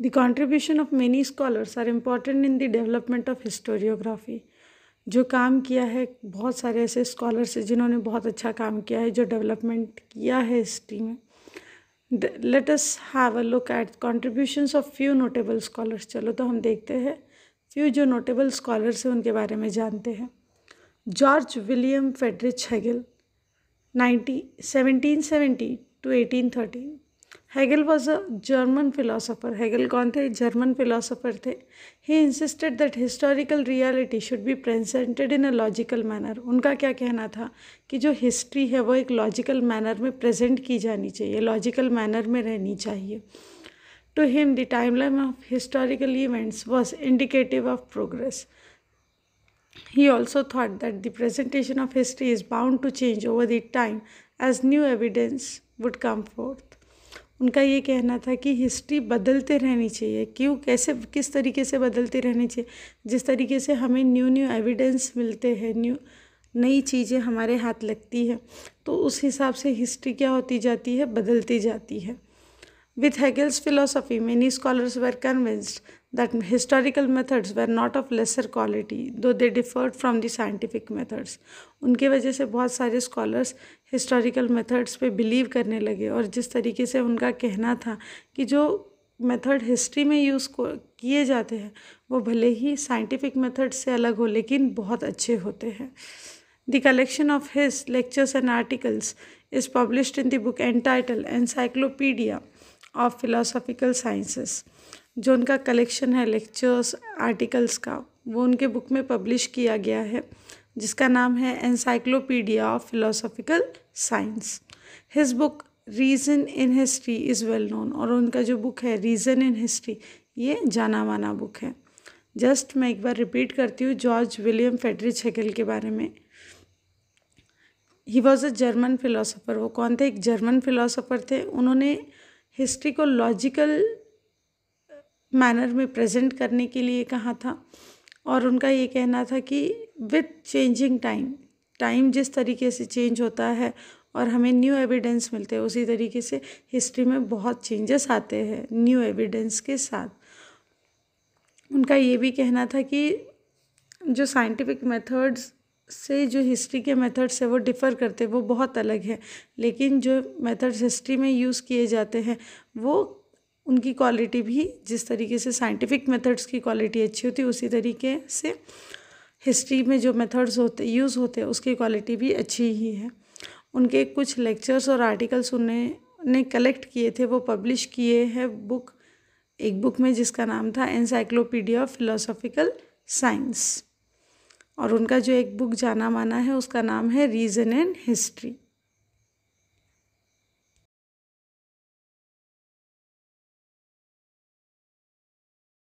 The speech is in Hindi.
The contribution of many scholars are important in the development of historiography. जो काम किया है बहुत सारे ऐसे स्कॉलर्स हैं जिन्होंने बहुत अच्छा काम किया है जो डेवलपमेंट किया है हिस्ट्री में let us have a look at contributions of few notable scholars चलो तो हम देखते हैं फ्यू जो नोटेबल स्कॉलर्स हैं उनके बारे में जानते हैं George William Friedrich Hegel ninety seventeen seventy two eighteen thirty Hegel was a German philosopher. Hegel कौन थे German philosopher थे He insisted that historical reality should be presented in a logical manner. उनका क्या कहना था कि जो history है वो एक logical manner में present की जानी चाहिए logical manner में रहनी चाहिए To him, the timeline of historical events was indicative of progress. He also thought that the presentation of history is bound to change over the time as new evidence would come forth. उनका ये कहना था कि हिस्ट्री बदलते रहनी चाहिए क्यों कैसे किस तरीके से बदलती रहनी चाहिए जिस तरीके से हमें न्यू न्यू एविडेंस मिलते हैं न्यू नई चीज़ें हमारे हाथ लगती है तो उस हिसाब से हिस्ट्री क्या होती जाती है बदलती जाती है with Hegel's philosophy many scholars were convinced that historical methods were not of lesser quality though they differed from the scientific methods unke wajah se bahut sare scholars historical methods pe believe karne lage aur jis tarike se unka kehna tha ki jo method history mein use kiye jate hain wo bhale hi scientific methods se alag ho lekin bahut acche hote hain The collection of his lectures and articles is published in the book entitled Encyclopedia of Philosophical Sciences. जो उनका कलेक्शन है लेक्चर्स आर्टिकल्स का वो उनके बुक में पब्लिश किया गया है जिसका नाम है encyclopedia of philosophical science his book reason in history is well known और उनका जो बुक है रीज़न इन हिस्ट्री ये जाना माना बुक है जस्ट मैं एक बार रिपीट करती हूँ जॉर्ज विलियम फेडरिच हेगल के बारे में he was a German philosopher वो कौन थे एक जर्मन फिलोसोफर थे उन्होंने हिस्ट्री को लॉजिकल मैनर में प्रेजेंट करने के लिए कहा था और उनका ये कहना था कि विथ चेंजिंग टाइम टाइम जिस तरीके से चेंज होता है और हमें न्यू एविडेंस मिलते हैं उसी तरीके से हिस्ट्री में बहुत चेंजेस आते हैं न्यू एविडेंस के साथ उनका ये भी कहना था कि जो साइंटिफिक मेथड्स से जो हिस्ट्री के मेथड्स से वो डिफ़र करते हैं वो बहुत अलग है लेकिन जो मेथड्स हिस्ट्री में यूज़ किए जाते हैं वो उनकी क्वालिटी भी जिस तरीके से साइंटिफिक मेथड्स की क्वालिटी अच्छी होती है उसी तरीके से हिस्ट्री में जो मेथड्स होते यूज़ होते हैं उसकी क्वालिटी भी अच्छी ही है उनके कुछ लेक्चर्स और आर्टिकल्स उन्होंने कलेक्ट किए थे वो पब्लिश किए हैं बुक एक बुक में जिसका नाम था एनसाइक्लोपीडिया ऑफ फिलोसॉफिकल साइंस और उनका जो एक बुक जाना माना है उसका नाम है रीज़न एंड हिस्ट्री